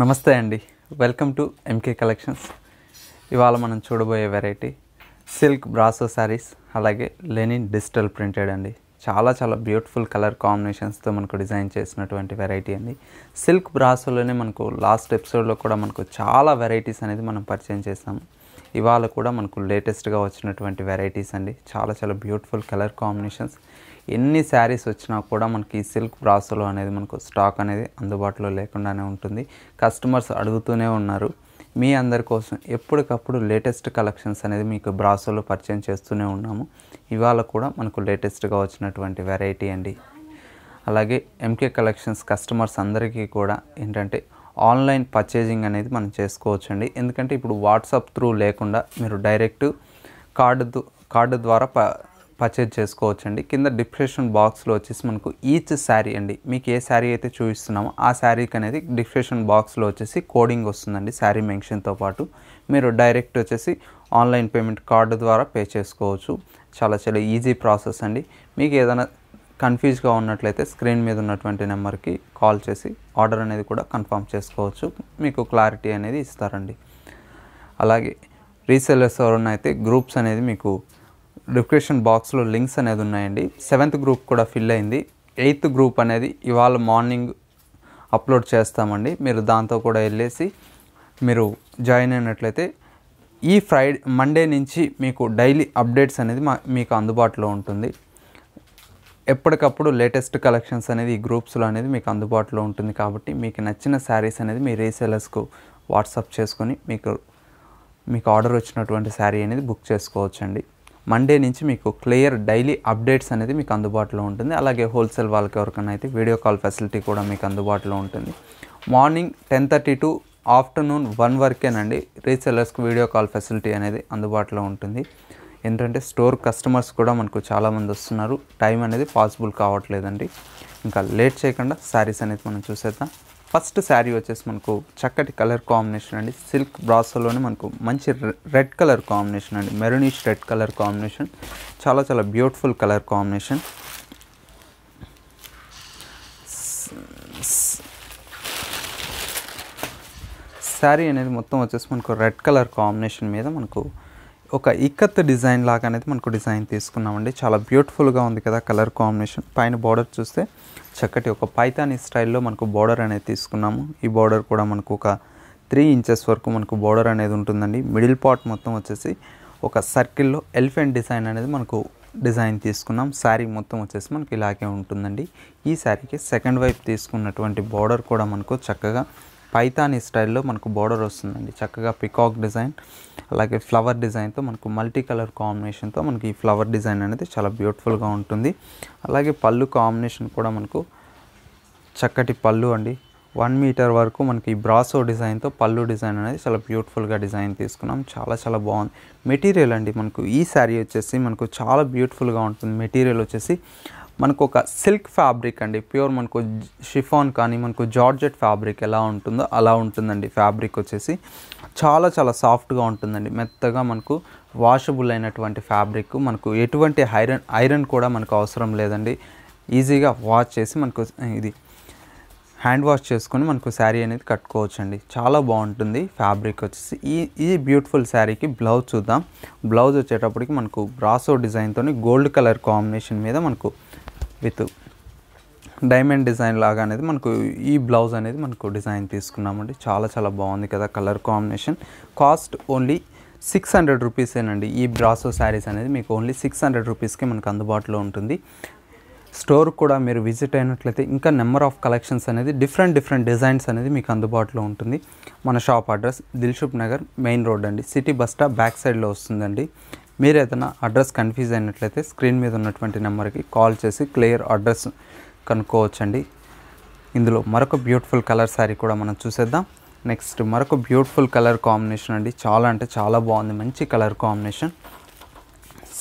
నమస్తే అండి welcome to MK collections ఇవాళ మనం చూడబోయే వెరైటీ సిల్క్ బ్రాసో శారీస్ అలాగే లెనిన్ డిజిటల్ ప్రింటెడ్ అండి చాలా చాలా బ్యూటిఫుల్ కలర్ కాంబినేషన్స్తో మనకు డిజైన్ చేసినటువంటి వెరైటీ అండి సిల్క్ బ్రాసోలోనే మనకు లాస్ట్ ఎపిసోడ్లో కూడా మనకు చాలా వెరైటీస్ అనేది మనం పరిచయం చేసాము ఇవాళ కూడా మనకు లేటెస్ట్గా వచ్చినటువంటి వెరైటీస్ అండి చాలా చాలా బ్యూటిఫుల్ కలర్ కాంబినేషన్స్ ఎన్ని శారీస్ వచ్చినా కూడా మనకి సిల్క్ బ్రాసులు అనేది మనకు స్టాక్ అనేది అందుబాటులో లేకుండానే ఉంటుంది కస్టమర్స్ అడుగుతూనే ఉన్నారు మీ అందరి కోసం ఎప్పటికప్పుడు లేటెస్ట్ కలెక్షన్స్ అనేది మీకు బ్రాసోలో పరిచయం చేస్తూనే ఉన్నాము ఇవాళ కూడా మనకు లేటెస్ట్గా వచ్చినటువంటి వెరైటీ అండి అలాగే ఎంకే కలెక్షన్స్ కస్టమర్స్ అందరికీ కూడా ఏంటంటే ఆన్లైన్ పర్చేజింగ్ అనేది మనం చేసుకోవచ్చండి ఎందుకంటే ఇప్పుడు వాట్సాప్ త్రూ లేకుండా మీరు డైరెక్ట్ కార్డు కార్డు ద్వారా ప పర్చేజ్ చేసుకోవచ్చండి కింద డిస్క్రిప్షన్ బాక్స్లో వచ్చేసి మనకు ఈచ్ శారీ అండి మీకు ఏ శారీ అయితే చూపిస్తున్నామో ఆ శారీకి అనేది డిస్క్రిప్షన్ బాక్స్లో వచ్చేసి కోడింగ్ వస్తుందండి శారీ మెన్షన్తో పాటు మీరు డైరెక్ట్ వచ్చేసి ఆన్లైన్ పేమెంట్ కార్డు ద్వారా పే చేసుకోవచ్చు చాలా చాలా ఈజీ ప్రాసెస్ అండి మీకు ఏదైనా కన్ఫ్యూజ్గా ఉన్నట్లయితే స్క్రీన్ మీద ఉన్నటువంటి నెంబర్కి కాల్ చేసి ఆర్డర్ అనేది కూడా కన్ఫర్మ్ చేసుకోవచ్చు మీకు క్లారిటీ అనేది ఇస్తారండి అలాగే రీసెలర్స్ ఎవరైనా అయితే గ్రూప్స్ అనేది మీకు డిస్క్రిప్షన్ బాక్స్లో లింక్స్ అనేది ఉన్నాయండి సెవెంత్ గ్రూప్ కూడా ఫిల్ అయింది ఎయిత్ గ్రూప్ అనేది ఇవాళ మార్నింగ్ అప్లోడ్ చేస్తామండి మీరు దాంతో కూడా వెళ్ళేసి మీరు జాయిన్ అయినట్లయితే ఈ ఫ్రైడే మండే నుంచి మీకు డైలీ అప్డేట్స్ అనేది మా మీకు అందుబాటులో ఉంటుంది ఎప్పటికప్పుడు లేటెస్ట్ కలెక్షన్స్ అనేది ఈ గ్రూప్స్లో అనేది మీకు అందుబాటులో ఉంటుంది కాబట్టి మీకు నచ్చిన శారీస్ అనేది మీ రీసేలర్స్కు వాట్సాప్ చేసుకొని మీకు మీకు ఆర్డర్ వచ్చినటువంటి శారీ అనేది బుక్ చేసుకోవచ్చండి మండే నుంచి మీకు క్లియర్ డైలీ అప్డేట్స్ అనేది మీకు అందుబాటులో ఉంటుంది అలాగే హోల్సేల్ వాళ్ళకి ఎవరికైనా అయితే వీడియో కాల్ ఫెసిలిటీ కూడా మీకు అందుబాటులో ఉంటుంది morning ten thirty to afternoon one వరకేనండి రీసెలర్స్కి వీడియో కాల్ ఫెసిలిటీ అనేది అందుబాటులో ఉంటుంది ఏంటంటే స్టోర్ కస్టమర్స్ కూడా మనకు చాలామంది వస్తున్నారు టైం అనేది పాసిబుల్ కావట్లేదండి ఇంకా లేట్ చేయకుండా శారీస్ అనేది మనం చూసేద్దాం ఫస్ట్ శారీ వచ్చేసి మనకు చక్కటి కలర్ కాంబినేషన్ అండి సిల్క్ బ్రాసోలోనే మనకు మంచి రెడ్ కలర్ కాంబినేషన్ అండి మెరూనిష్ రెడ్ కలర్ కాంబినేషన్ చాలా చాలా బ్యూటిఫుల్ కలర్ కాంబినేషన్ శారీ అనేది మొత్తం వచ్చేసి మనకు రెడ్ కలర్ కాంబినేషన్ మీద మనకు ఒక ఇక్కత్ డిజైన్ లాగా అనేది మనకు డిజైన్ తీసుకున్నామండి చాలా బ్యూటిఫుల్గా ఉంది కదా కలర్ కాంబినేషన్ పైన బార్డర్ చూస్తే చక్కటి ఒక పైతాని స్టైల్లో మనకు బార్డర్ అనేది తీసుకున్నాము ఈ బార్డర్ కూడా మనకు ఒక త్రీ ఇంచెస్ వరకు మనకు బార్డర్ అనేది ఉంటుందండి మిడిల్ పార్ట్ మొత్తం వచ్చేసి ఒక సర్కిల్లో ఎలిఫెంట్ డిజైన్ అనేది మనకు డిజైన్ తీసుకున్నాం శారీ మొత్తం వచ్చేసి మనకి ఇలాగే ఉంటుందండి ఈ శారీకి సెకండ్ వైపు తీసుకున్నటువంటి బార్డర్ కూడా మనకు చక్కగా పైతాని స్టైల్లో మనకు బోర్డర్ వస్తుందండి చక్కగా పికాక్ డిజైన్ అలాగే ఫ్లవర్ డిజైన్తో మనకు మల్టీ కలర్ కాంబినేషన్తో మనకి ఈ ఫ్లవర్ డిజైన్ అనేది చాలా బ్యూటిఫుల్గా ఉంటుంది అలాగే పళ్ళు కాంబినేషన్ కూడా మనకు చక్కటి పళ్ళు అండి వన్ మీటర్ వరకు మనకి బ్రాసో డిజైన్తో పళ్ళు డిజైన్ అనేది చాలా బ్యూటిఫుల్గా డిజైన్ తీసుకున్నాం చాలా చాలా బాగుంది మెటీరియల్ అండి మనకు ఈ శారీ వచ్చేసి మనకు చాలా బ్యూటిఫుల్గా ఉంటుంది మెటీరియల్ వచ్చేసి మనకు ఒక సిల్క్ ఫ్యాబ్రిక్ అండి ప్యూర్ మనకు షిఫాన్ కానీ మనకు జార్జెట్ ఫ్యాబ్రిక్ ఎలా ఉంటుందో అలా ఉంటుందండి ఫ్యాబ్రిక్ వచ్చేసి చాలా చాలా సాఫ్ట్గా ఉంటుందండి మెత్తగా మనకు వాషబుల్ అయినటువంటి ఫ్యాబ్రిక్ మనకు ఎటువంటి ఐరన్ ఐరన్ కూడా మనకు అవసరం లేదండి ఈజీగా వాష్ చేసి మనకు ఇది హ్యాండ్ వాష్ చేసుకొని మనకు శారీ అనేది కట్టుకోవచ్చండి చాలా బాగుంటుంది ఫ్యాబ్రిక్ వచ్చేసి ఈ ఈ బ్యూటిఫుల్ శారీకి బ్లౌజ్ చూద్దాం బ్లౌజ్ వచ్చేటప్పటికి మనకు బ్రాసో డిజైన్తో గోల్డ్ కలర్ కాంబినేషన్ మీద మనకు విత్ డైమండ్ డిజైన్ లాగా అనేది మనకు ఈ బ్లౌజ్ అనేది మనకు డిజైన్ తీసుకున్నామండి చాలా చాలా బాగుంది కదా colour combination cost only six hundred రూపీసేనండి ఈ బ్రాసో శారీస్ అనేది మీకు ఓన్లీ సిక్స్ హండ్రెడ్ రూపీస్కి మనకు అందుబాటులో ఉంటుంది స్టోర్ కూడా మీరు విజిట్ అయినట్లయితే ఇంకా నెంబర్ ఆఫ్ కలెక్షన్స్ అనేది డిఫరెంట్ డిఫరెంట్ డిజైన్స్ అనేది మీకు అందుబాటులో ఉంటుంది మన shop address Dilsukh Nagar main road అండి సిటీ బస్ స్టాప్ బ్యాక్ సైడ్లో వస్తుందండి మీరు ఏదైనా అడ్రస్ కన్ఫ్యూజ్ అయినట్లయితే స్క్రీన్ మీద ఉన్నటువంటి నెంబర్కి కాల్ చేసి క్లియర్ అడ్రస్ కనుక్కోవచ్చండి ఇందులో మరొక బ్యూటిఫుల్ కలర్ శారీ కూడా మనం చూసేద్దాం నెక్స్ట్ మరొక బ్యూటిఫుల్ కలర్ కాంబినేషన్ అండి చాలా అంటే చాలా బాగుంది మంచి కలర్ కాంబినేషన్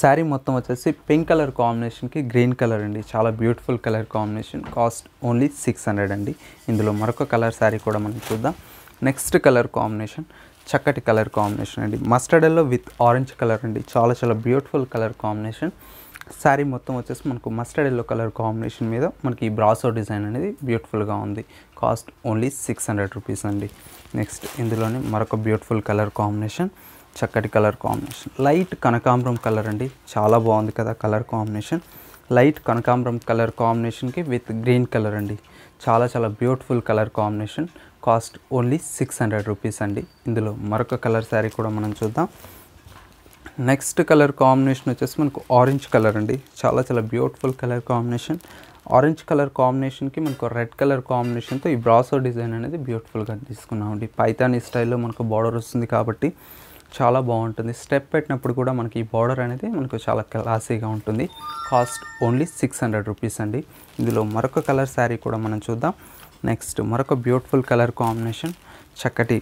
శారీ మొత్తం వచ్చేసి పింక్ కలర్ కాంబినేషన్కి గ్రీన్ కలర్ అండి చాలా beautiful colour combination cost only six hundred అండి ఇందులో మరొక కలర్ శారీ కూడా మనం చూద్దాం నెక్స్ట్ కలర్ కాంబినేషన్ చక్కటి కలర్ కాంబినేషన్ అండి mustard yellow with orange colour అండి చాలా చాలా బ్యూటిఫుల్ కలర్ కాంబినేషన్ శారీ మొత్తం వచ్చేసి మనకు మస్టర్డ్ ఎల్లో కలర్ కాంబినేషన్ మీద మనకి ఈ బ్రాసో డిజైన్ అనేది బ్యూటిఫుల్గా ఉంది cost only six hundred rupees అండి నెక్స్ట్ ఇందులోనే మరొక బ్యూటిఫుల్ కలర్ కాంబినేషన్ చక్కటి కలర్ కాంబినేషన్ లైట్ కనకాంబరం కలర్ అండి చాలా బాగుంది కదా కలర్ కాంబినేషన్ లైట్ కనకాంబరం కలర్ కాంబినేషన్కి విత్ గ్రీన్ కలర్ అండి చాలా చాలా beautiful colour combination cost only six hundred rupees అండి ఇందులో మరొక కలర్ శారీ కూడా మనం చూద్దాం నెక్స్ట్ కలర్ కాంబినేషన్ వచ్చేసి మనకు ఆరెంజ్ కలర్ అండి చాలా చాలా beautiful colour combination orange colour కాంబినేషన్కి మనకు రెడ్ కలర్ కాంబినేషన్తో ఈ బ్రాసో డిజైన్ అనేది బ్యూటిఫుల్గా తీసుకున్నామండి పైతాని స్టైల్లో మనకు బార్డర్ వస్తుంది కాబట్టి చాలా బాగుంటుంది స్టెప్ పెట్టినప్పుడు కూడా మనకి ఈ బార్డర్ అనేది మనకు చాలా క్లాసీగా ఉంటుంది cost only six hundred rupees అండి ఇందులో మరొక కలర్ శారీ కూడా మనం చూద్దాం నెక్స్ట్ మరొక బ్యూటిఫుల్ కలర్ కాంబినేషన్ చక్కటి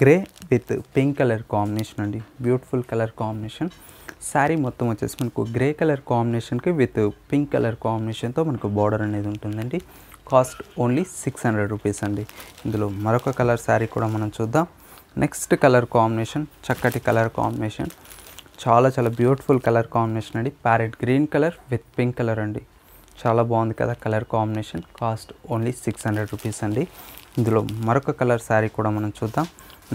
grey with pink colour combination అండి బ్యూటిఫుల్ కలర్ కాంబినేషన్ శారీ మొత్తం వచ్చేసి మనకు గ్రే కలర్ కాంబినేషన్కి విత్ పింక్ కలర్ కాంబినేషన్తో మనకు బార్డర్ అనేది ఉంటుందండి cost only six hundred rupees అండి ఇందులో మరొక కలర్ శారీ కూడా మనం చూద్దాం నెక్స్ట్ కలర్ కాంబినేషన్ చక్కటి కలర్ కాంబినేషన్ చాలా చాలా బ్యూటిఫుల్ కలర్ కాంబినేషన్ అండి parrot green colour with pink colour అండి చాలా బాగుంది కదా colour combination cost only six hundred rupees అండి ఇందులో మరొక కలర్ శారీ కూడా మనం చూద్దాం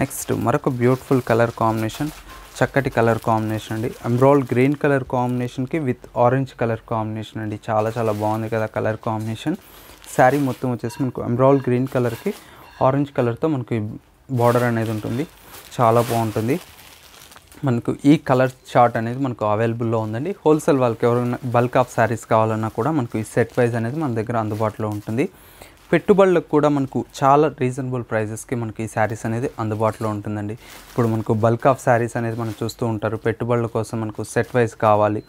నెక్స్ట్ మరొక బ్యూటిఫుల్ కలర్ కాంబినేషన్ చక్కటి కలర్ కాంబినేషన్ అండి అంబ్రాల్ గ్రీన్ కలర్ కాంబినేషన్కి విత్ ఆరెంజ్ కలర్ కాంబినేషన్ అండి చాలా చాలా బాగుంది కదా కలర్ కాంబినేషన్ శారీ మొత్తం వచ్చేసి మనకు అంబ్రాల్ గ్రీన్ కలర్కి ఆరెంజ్ కలర్తో మనకి బార్డర్ అనేది ఉంటుంది చాలా బాగుంటుంది మనకు ఈ కలర్ చార్ట్ అనేది మనకు అవైలబుల్లో ఉందండి హోల్సేల్ వాళ్ళకి ఎవరైనా బల్క్ ఆఫ్ శారీస్ కావాలన్నా కూడా మనకు ఈ సెట్ వైజ్ అనేది మన దగ్గర అందుబాటులో ఉంటుంది పెట్టుబడులకు కూడా మనకు చాలా రీజనబుల్ ప్రైజెస్కి మనకి ఈ శారీస్ అనేది అందుబాటులో ఉంటుందండి ఇప్పుడు మనకు బల్క్ ఆఫ్ శారీస్ అనేది మనం చూస్తూ ఉంటారు పెట్టుబడుల కోసం మనకు సెట్ వైజ్ కావాలి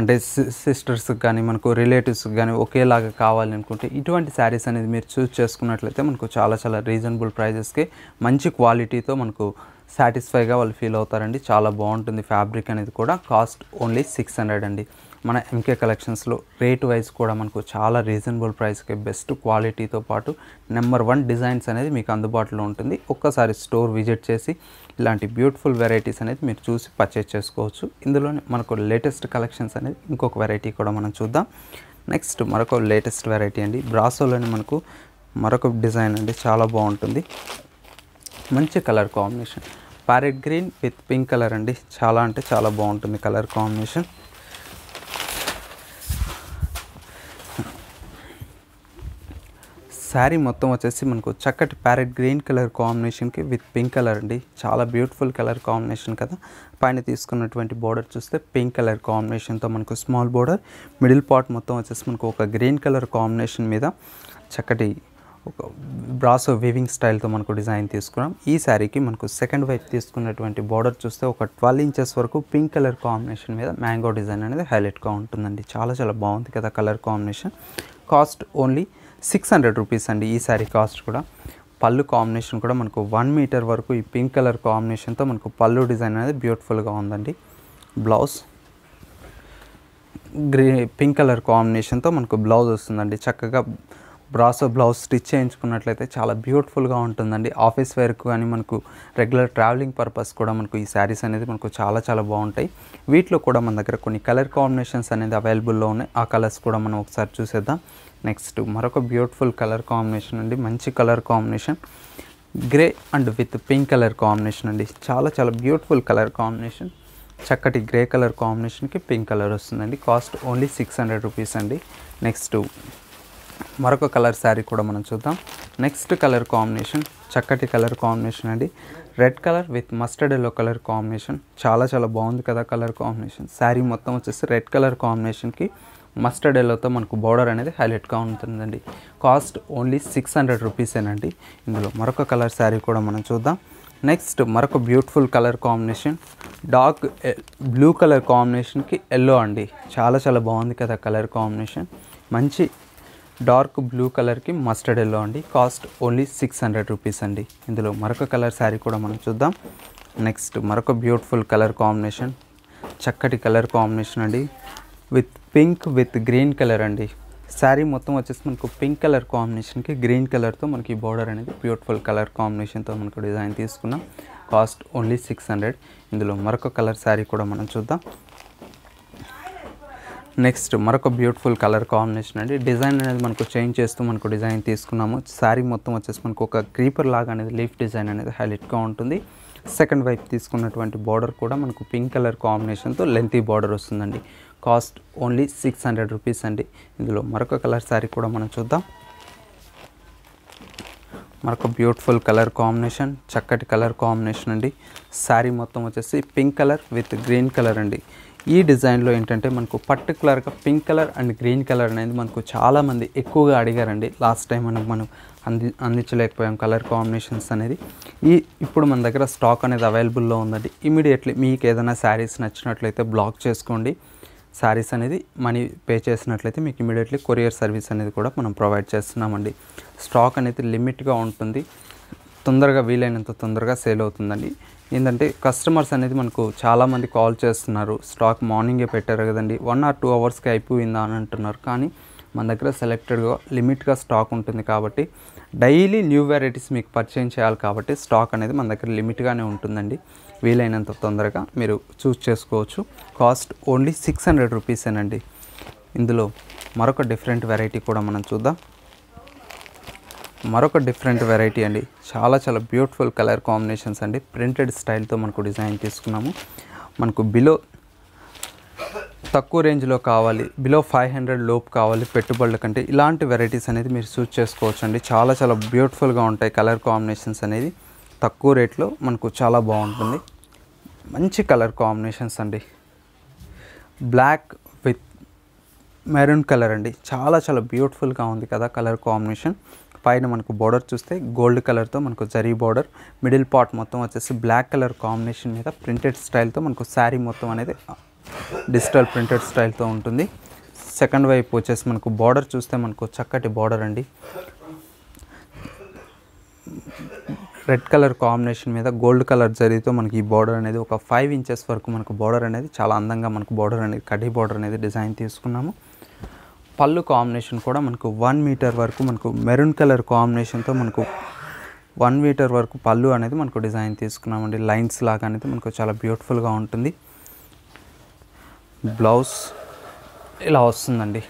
అంటే సిస్టర్స్కి కానీ మనకు రిలేటివ్స్కి కానీ ఒకేలాగా కావాలి అనుకుంటే ఇటువంటి శారీస్ అనేది మీరు చూస్ చేసుకున్నట్లయితే మనకు చాలా చాలా రీజనబుల్ ప్రైజెస్కి మంచి క్వాలిటీతో మనకు సాటిస్ఫైగా వాళ్ళు ఫీల్ అవుతారండి చాలా బాగుంటుంది ఫ్యాబ్రిక్ అనేది కూడా కాస్ట్ ఓన్లీ సిక్స్ హండ్రెడ్ అండి మన ఎంకే కలెక్షన్స్లో రేట్ వైజ్ కూడా మనకు చాలా రీజనబుల్ ప్రైస్కి బెస్ట్ క్వాలిటీతో పాటు నెంబర్ వన్ డిజైన్స్ అనేది మీకు అందుబాటులో ఉంటుంది ఒక్కసారి స్టోర్ విజిట్ చేసి ఇలాంటి బ్యూటిఫుల్ వెరైటీస్ అనేది మీరు చూసి పర్చేజ్ చేసుకోవచ్చు ఇందులోనే మనకు లేటెస్ట్ కలెక్షన్స్ అనేది ఇంకొక వెరైటీ కూడా మనం చూద్దాం నెక్స్ట్ మరొక లేటెస్ట్ వెరైటీ అండి బ్రాసోలోని మనకు మరొక డిజైన్ అండి చాలా బాగుంటుంది మంచి colour combination parrot green with pink colour అండి చాలా అంటే చాలా బాగుంటుంది కలర్ కాంబినేషన్ శారీ మొత్తం వచ్చేసి మనకు చక్కటి ప్యారెట్ గ్రీన్ కలర్ కాంబినేషన్కి విత్ పింక్ కలర్ అండి చాలా బ్యూటిఫుల్ కలర్ కాంబినేషన్ కదా పైన తీసుకున్నటువంటి బోర్డర్ చూస్తే పింక్ కలర్ కాంబినేషన్తో మనకు స్మాల్ బోర్డర్ మిడిల్ పార్ట్ మొత్తం వచ్చేసి మనకు ఒక గ్రీన్ కలర్ కాంబినేషన్ మీద చక్కటి ఒక బ్రాసో వివింగ్ స్టైల్తో మనకు డిజైన్ తీసుకున్నాం ఈ శారీకి మనకు సెకండ్ వైప్ తీసుకున్నటువంటి బార్డర్ చూస్తే ఒక ట్వెల్వ్ ఇంచెస్ వరకు పింక్ కలర్ కాంబినేషన్ మీద మ్యాంగో డిజైన్ అనేది హైలైట్గా ఉంటుందండి చాలా చాలా బాగుంది కదా colour combination cost only six hundred rupees అండి ఈ శారీ కాస్ట్ కూడా పళ్ళు కాంబినేషన్ కూడా మనకు వన్ మీటర్ వరకు ఈ పింక్ కలర్ కాంబినేషన్తో మనకు పళ్ళు డిజైన్ అనేది బ్యూటిఫుల్గా ఉందండి బ్లౌజ్ గ్రీ పింక్ కలర్ కాంబినేషన్తో మనకు బ్లౌజ్ వస్తుందండి చక్కగా బ్రాసో బ్లౌజ్ స్టిచ్ చేయించుకున్నట్లయితే చాలా బ్యూటిఫుల్గా ఉంటుందండి ఆఫీస్ వేర్కు కానీ మనకు రెగ్యులర్ ట్రావెలింగ్ పర్పస్ కూడా మనకు ఈ శారీస్ అనేది మనకు చాలా చాలా బాగుంటాయి వీటిలో కూడా మన దగ్గర కొన్ని కలర్ కాంబినేషన్స్ అనేది అవైలబుల్లో ఉన్నాయి ఆ కలర్స్ కూడా మనం ఒకసారి చూసేద్దాం నెక్స్ట్ మరొక బ్యూటిఫుల్ కలర్ కాంబినేషన్ అండి మంచి colour combination grey and with pink colour combination అండి చాలా చాలా బ్యూటిఫుల్ కలర్ కాంబినేషన్ చక్కటి గ్రే కలర్ కాంబినేషన్కి పింక్ కలర్ వస్తుందండి cost only six hundred rupees అండి నెక్స్ట్ మరొక కలర్ శారీ కూడా మనం చూద్దాం నెక్స్ట్ కలర్ కాంబినేషన్ చక్కటి కలర్ కాంబినేషన్ అండి red colour with mustard yellow colour combination చాలా చాలా బాగుంది కదా కలర్ కాంబినేషన్ శారీ మొత్తం వచ్చేసి రెడ్ కలర్ కాంబినేషన్కి మస్టర్డ్ ఎల్లోతో మనకు బోర్డర్ అనేది హైలైట్గా ఉంటుందండి కాస్ట్ ఓన్లీ సిక్స్ హండ్రెడ్ రూపీసేనండి ఇందులో మరొక కలర్ శారీ కూడా మనం చూద్దాం నెక్స్ట్ మరొక beautiful colour combination dark blue colour కాంబినేషన్కి ఎల్లో అండి చాలా చాలా బాగుంది కదా కలర్ కాంబినేషన్ మంచి డార్క్ బ్లూ కలర్కి మస్టర్డ్ ఎల్లో అండి cost only six hundred rupees అండి ఇందులో మరొక కలర్ శారీ కూడా మనం చూద్దాం నెక్స్ట్ మరొక బ్యూటిఫుల్ కలర్ కాంబినేషన్ చక్కటి కలర్ కాంబినేషన్ అండి with pink with green colour అండి శారీ మొత్తం వచ్చేసి మనకు పింక్ కలర్ కాంబినేషన్కి గ్రీన్ కలర్తో మనకి బార్డర్ అనేది బ్యూటిఫుల్ కలర్ కాంబినేషన్తో మనకు డిజైన్ తీసుకున్నాం కాస్ట్ ఓన్లీ సిక్స్ హండ్రెడ్ ఇందులో మరొక కలర్ శారీ కూడా మనం చూద్దాం నెక్స్ట్ మరొక బ్యూటిఫుల్ కలర్ కాంబినేషన్ అండి డిజైన్ అనేది మనకు చేంజ్ చేస్తూ మనకు డిజైన్ తీసుకున్నాము శారీ మొత్తం వచ్చేసి మనకు ఒక క్రీపర్ లాగా అనేది లీఫ్ డిజైన్ అనేది హైలైట్గా ఉంటుంది సెకండ్ వైపు తీసుకున్నటువంటి బార్డర్ కూడా మనకు పింక్ కలర్ కాంబినేషన్తో లెంతీ బార్డర్ వస్తుందండి cost only six hundred rupees అండి ఇందులో మరొక కలర్ శారీ కూడా మనం చూద్దాం మరొక బ్యూటిఫుల్ కలర్ కాంబినేషన్ చక్కటి కలర్ కాంబినేషన్ అండి శారీ మొత్తం వచ్చేసి pink colour with green colour అండి ఈ డిజైన్లో ఏంటంటే మనకు పర్టికులర్గా pink colour and green colour అనేది మనకు చాలామంది ఎక్కువగా అడిగారండి లాస్ట్ టైం మనం మనం అంది అందించలేకపోయాం కలర్ కాంబినేషన్స్ అనేది ఈ ఇప్పుడు మన దగ్గర స్టాక్ అనేది అవైలబుల్లో ఉందండి ఇమీడియట్లీ మీకు ఏదైనా శారీస్ నచ్చినట్లయితే బ్లాక్ చేసుకోండి శారీస్ అనేది మనీ పే చేసినట్లయితే మీకు ఇమీడియట్లీ కొరియర్ సర్వీస్ అనేది కూడా మనం ప్రొవైడ్ చేస్తున్నామండి స్టాక్ అనేది లిమిట్గా ఉంటుంది తొందరగా వీలైనంత తొందరగా సేల్ అవుతుందండి ఏంటంటే కస్టమర్స్ అనేది మనకు చాలామంది కాల్ చేస్తున్నారు స్టాక్ మార్నింగే పెట్టారు కదండి వన్ ఆర్ టూ అవర్స్కి అయిపోయిందా అని అంటున్నారు కానీ మన దగ్గర సెలెక్టెడ్గా లిమిట్గా స్టాక్ ఉంటుంది కాబట్టి డైలీ న్యూ వెరైటీస్ మీకు పర్చేజ్ చేయాలి కాబట్టి స్టాక్ అనేది మన దగ్గర లిమిట్గానే ఉంటుందండి వీలైనంత తొందరగా మీరు చూస్ చేసుకోవచ్చు కాస్ట్ ఓన్లీ సిక్స్ హండ్రెడ్ రూపీసేనండి ఇందులో మరొక డిఫరెంట్ వెరైటీ కూడా మనం చూద్దాం మరొక డిఫరెంట్ వెరైటీ అండి చాలా చాలా బ్యూటిఫుల్ కలర్ కాంబినేషన్స్ అండి ప్రింటెడ్ స్టైల్తో మనకు డిజైన్ తీసుకున్నాము మనకు బిలో తక్కువ రేంజ్లో కావాలి బిలో ఫైవ్ హండ్రెడ్ లోపు కావాలి పెట్టుబడుల కంటే ఇలాంటి వెరైటీస్ అనేది మీరు చూస్ చేసుకోవచ్చు అండి చాలా చాలా బ్యూటిఫుల్గా ఉంటాయి కలర్ కాంబినేషన్స్ అనేది తక్కువ రేట్లో మనకు చాలా బాగుంటుంది మంచి కలర్ కాంబినేషన్స్ అండి బ్లాక్ విత్ మెరూన్ కలర్ అండి చాలా చాలా బ్యూటిఫుల్గా ఉంది కదా కలర్ కాంబినేషన్ పైన మనకు బోర్డర్ చూస్తే గోల్డ్ కలర్తో మనకు జరీ బోర్డర్ మిడిల్ పార్ట్ మొత్తం వచ్చేసి బ్లాక్ కలర్ కాంబినేషన్ మీద ప్రింటెడ్ స్టైల్తో మనకు శారీ మొత్తం అనేది డిజిటల్ ప్రింటెడ్ స్టైల్తో ఉంటుంది సెకండ్ వైపు వచ్చేసి మనకు బార్డర్ చూస్తే మనకు చక్కటి బార్డర్ అండి రెడ్ కలర్ కాంబినేషన్ మీద గోల్డ్ కలర్ జరితో మనకి ఈ బార్డర్ అనేది ఒక ఫైవ్ ఇంచెస్ వరకు మనకు బార్డర్ అనేది చాలా అందంగా మనకు బార్డర్ అనేది కడ్డీ బార్డర్ అనేది డిజైన్ తీసుకున్నాము పళ్ళు కాంబినేషన్ కూడా మనకు వన్ మీటర్ వరకు మనకు మెరూన్ కలర్ కాంబినేషన్తో మనకు వన్ మీటర్ వరకు పళ్ళు అనేది మనకు డిజైన్ తీసుకున్నామండి లైన్స్ లాగా అనేది మనకు చాలా బ్యూటిఫుల్గా ఉంటుంది బ్లౌజ్ ఇలా వస్తుందండి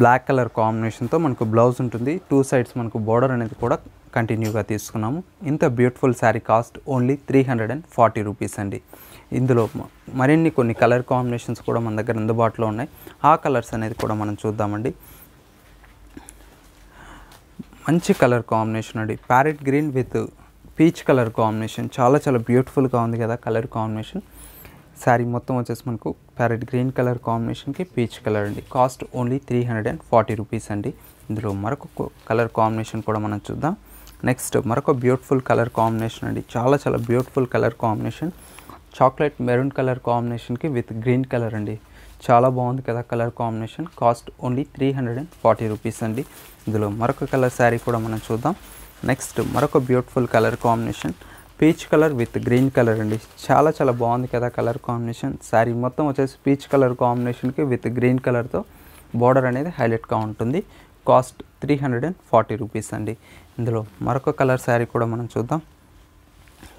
బ్లాక్ కలర్ కాంబినేషన్తో మనకు బ్లౌజ్ ఉంటుంది టూ సైడ్స్ మనకు బోర్డర్ అనేది కూడా కంటిన్యూగా తీసుకున్నాము ఇంత beautiful sari cost only three hundred and forty rupees అండి ఇందులో మరిన్ని కొన్ని కలర్ కాంబినేషన్స్ కూడా మన దగ్గర అందుబాటులో ఉన్నాయి ఆ కలర్స్ అనేది కూడా మనం చూద్దామండి మంచి కలర్ కాంబినేషన్ అండి parrot green with peach colour combination చాలా చాలా బ్యూటిఫుల్గా ఉంది కదా కలర్ కాంబినేషన్ శారీ మొత్తం వచ్చేసి మనకు ప్యారెట్ గ్రీన్ కలర్ కాంబినేషన్కి పీచ్ కలర్ అండి cost only three hundred and forty rupees అండి ఇందులో మరొక కలర్ కాంబినేషన్ కూడా మనం చూద్దాం నెక్స్ట్ మరొక బ్యూటిఫుల్ కలర్ కాంబినేషన్ అండి చాలా చాలా beautiful colour combination chocolate maroon colour కాంబినేషన్కి విత్ గ్రీన్ కలర్ అండి చాలా బాగుంది కదా colour combination cost only three hundred and forty rupees అండి ఇందులో మరొక కలర్ శారీ కూడా మనం చూద్దాం నెక్స్ట్ మరొక beautiful colour combination peach colour with green colour అండి చాలా చాలా బాగుంది కదా కలర్ కాంబినేషన్ శారీ మొత్తం వచ్చేసి పీచ్ కలర్ కాంబినేషన్కి విత్ గ్రీన్ కలర్తో బార్డర్ అనేది హైలైట్గా ఉంటుంది cost three hundred and forty rupees అండి ఇందులో మరొక కలర్ శారీ కూడా మనం చూద్దాం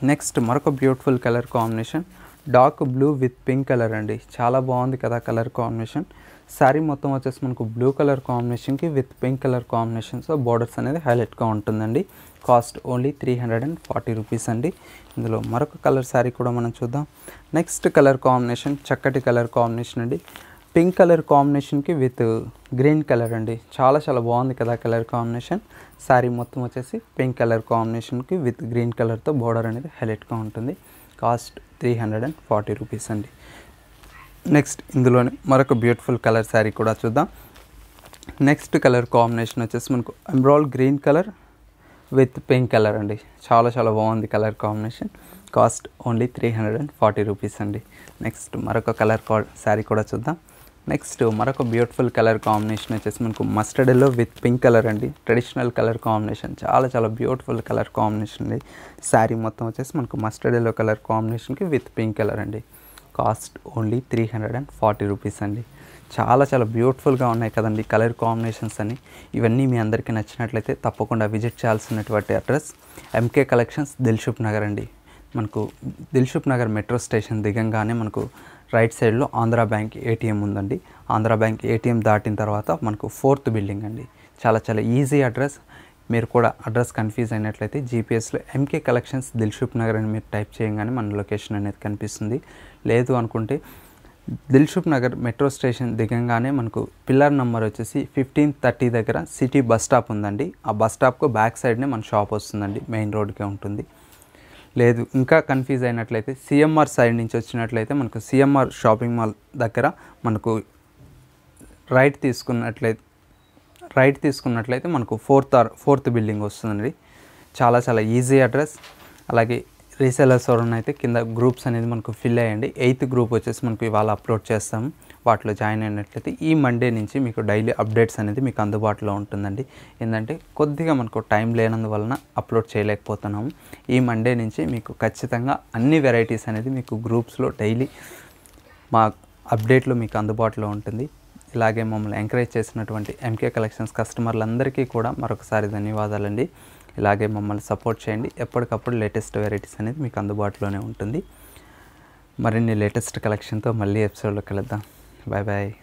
నెక్స్ట్ మరొక beautiful colour combination dark blue with pink colour అండి చాలా బాగుంది కదా కలర్ కాంబినేషన్ శారీ మొత్తం వచ్చేసి మనకు బ్లూ కలర్ కాంబినేషన్కి with pink colour so borders అనేది హైలైట్గా ఉంటుందండి cost only three hundred and forty rupees అండి ఇందులో మరొక కలర్ శారీ కూడా మనం చూద్దాం నెక్స్ట్ కలర్ కాంబినేషన్ చక్కటి కలర్ కాంబినేషన్ అండి పింక్ కలర్ కాంబినేషన్కి విత్ గ్రీన్ కలర్ అండి చాలా చాలా బాగుంది కదా కలర్ కాంబినేషన్ శారీ మొత్తం వచ్చేసి పింక్ కలర్ కాంబినేషన్కి విత్ గ్రీన్ కలర్తో బోర్డర్ అనేది హైలైట్గా ఉంటుంది cost three hundred and forty rupees అండి నెక్స్ట్ ఇందులోనే మరొక బ్యూటిఫుల్ కలర్ శారీ కూడా చూద్దాం నెక్స్ట్ కలర్ కాంబినేషన్ వచ్చేసి మనకు embroidered green colour with pink colour అండి చాలా చాలా బాగుంది colour combination cost only three hundred and forty rupees అండి నెక్స్ట్ మరొక కలర్ కా శారీ కూడా చూద్దాం నెక్స్ట్ మరొక బ్యూటిఫుల్ కలర్ కాంబినేషన్ వచ్చేసి మనకు మస్టర్డ్ విత్ పింక్ కలర్ అండి ట్రెడిషనల్ కలర్ కాంబినేషన్ చాలా చాలా బ్యూటిఫుల్ కలర్ కాంబినేషన్ అండి శారీ మొత్తం వచ్చేసి మనకు మస్టర్డ్ కలర్ కాంబినేషన్కి విత్ పింక్ కలర్ అండి cost only three hundred and forty rupees అండి చాలా చాలా బ్యూటిఫుల్గా ఉన్నాయి కదండి కలర్ కాంబినేషన్స్ అని ఇవన్నీ మీ అందరికీ నచ్చినట్లయితే తప్పకుండా విజిట్ చేయాల్సినటువంటి address MK collections Dilsukhnagar అండి మనకు దిల్షుప్ నగర్ మెట్రో స్టేషన్ దిగంగానే మనకు రైట్ సైడ్లో ఆంధ్ర బ్యాంక్ ఏటీఎం ఉందండి ఆంధ్ర బ్యాంక్ ఏటీఎం దాటిన తర్వాత మనకు ఫోర్త్ బిల్డింగ్ అండి చాలా చాలా ఈజీ అడ్రస్ మీరు కూడా అడ్రస్ కన్ఫ్యూజ్ అయినట్లయితే జీపీఎస్లో ఎంకే కలెక్షన్స్ దిల్షుప్ నగర్ అని మీరు టైప్ చేయగానే మన లొకేషన్ అనేది కనిపిస్తుంది లేదు అనుకుంటే దిల్షుప్ నగర్ మెట్రో స్టేషన్ దిగంగానే మనకు పిల్లర్ నెంబర్ వచ్చేసి ఫిఫ్టీన్ థర్టీ దగ్గర సిటీ బస్ స్టాప్ ఉందండి ఆ బస్ స్టాప్కు బ్యాక్ సైడ్నే మన షాప్ వస్తుందండి మెయిన్ రోడ్కే ఉంటుంది లేదు ఇంకా కన్ఫ్యూజ్ అయినట్లయితే సిఎంఆర్ సైడ్ నుంచి వచ్చినట్లయితే మనకు సిఎంఆర్ షాపింగ్ మాల్ దగ్గర మనకు రైట్ తీసుకున్నట్లయితే రైట్ తీసుకున్నట్లయితే మనకు ఫోర్త్ ఆర్ ఫోర్త్ బిల్డింగ్ వస్తుందండి చాలా చాలా ఈజీ అడ్రస్ అలాగే రీసెలర్స్ ఎవరైనా అయితే కింద గ్రూప్స్ అనేది మనకు ఫిల్ అయ్యండి ఎయిత్ గ్రూప్ వచ్చేసి మనకు ఇవాళ అప్లోడ్ చేస్తాము వాటిలో జాయిన్ అయినట్లయితే ఈ మండే నుంచి మీకు డైలీ అప్డేట్స్ అనేది మీకు అందుబాటులో ఉంటుందండి ఏంటంటే కొద్దిగా మనకు టైం లేనందువలన అప్లోడ్ చేయలేకపోతున్నాము ఈ మండే నుంచి మీకు ఖచ్చితంగా అన్ని వెరైటీస్ అనేది మీకు గ్రూప్స్లో డైలీ మా అప్డేట్లు మీకు అందుబాటులో ఉంటుంది ఇలాగే మమ్మల్ని ఎంకరేజ్ చేసినటువంటి ఎంకే కలెక్షన్స్ కస్టమర్లందరికీ కూడా మరొకసారి ధన్యవాదాలండి ఇలాగే మమ్మల్ని సపోర్ట్ చేయండి ఎప్పటికప్పుడు లేటెస్ట్ వెరైటీస్ అనేది మీకు అందుబాటులోనే ఉంటుంది మరిన్ని లేటెస్ట్ కలెక్షన్తో మళ్ళీ ఎపిసోడ్లో కలుద్దాం Bye bye.